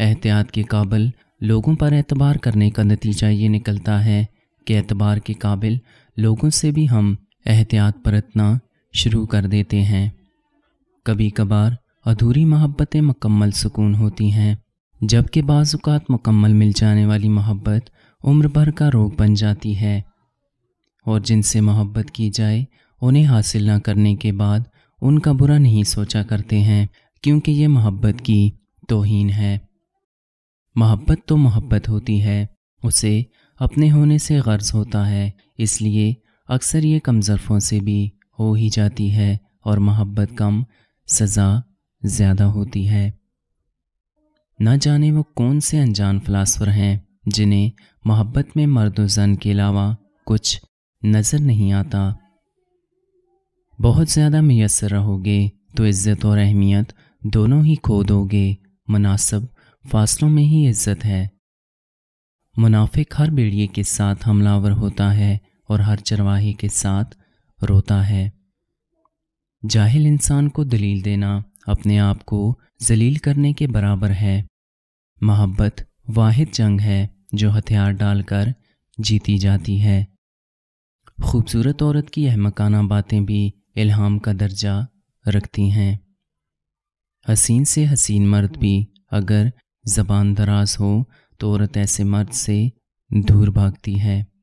एहतियात के काबिल लोगों पर एतबार करने का नतीजा ये निकलता है कि एतबार के काबिल लोगों से भी हम एहतियात बरतना शुरू कर देते हैं कभी कभार अधूरी मोहब्बतें मकम्मल सुकून होती हैं जबकि बाज़ात मकम्मल मिल जाने वाली मोहब्बत उम्र भर का रोग बन जाती है और जिनसे मोहब्बत की जाए उन्हें हासिल न करने के बाद उनका बुरा नहीं सोचा करते हैं क्योंकि ये मोहब्बत की तोहन है मोहब्बत तो मोहब्बत होती है उसे अपने होने से गर्ज होता है इसलिए अक्सर ये कम ज़रफ़ों से भी हो ही जाती है और मोहब्बत कम सज़ा ज़्यादा होती है ना जाने वो कौन से अनजान फ़िलासफ़र हैं जिन्हें मोहब्बत में मर्द जन के अलावा कुछ नज़र नहीं आता बहुत ज़्यादा मैसर रहोगे तो इज़्ज़त और अहमियत दोनों ही खो दोगे मुनासब फासलों में ही इज्जत है मुनाफिक हर बेड़िए के साथ हमलावर होता है और हर चरवाहे के साथ रोता है जाहिल इंसान को दलील देना अपने आप को जलील करने के बराबर है मोहब्बत वाहिद जंग है जो हथियार डालकर जीती जाती है खूबसूरत औरत की अहमकाना बातें भी इल्हाम का दर्जा रखती हैं हसीन से हसीन मर्द भी अगर ज़बान दराज हो तो औरत ऐसे मर्द से दूर भागती है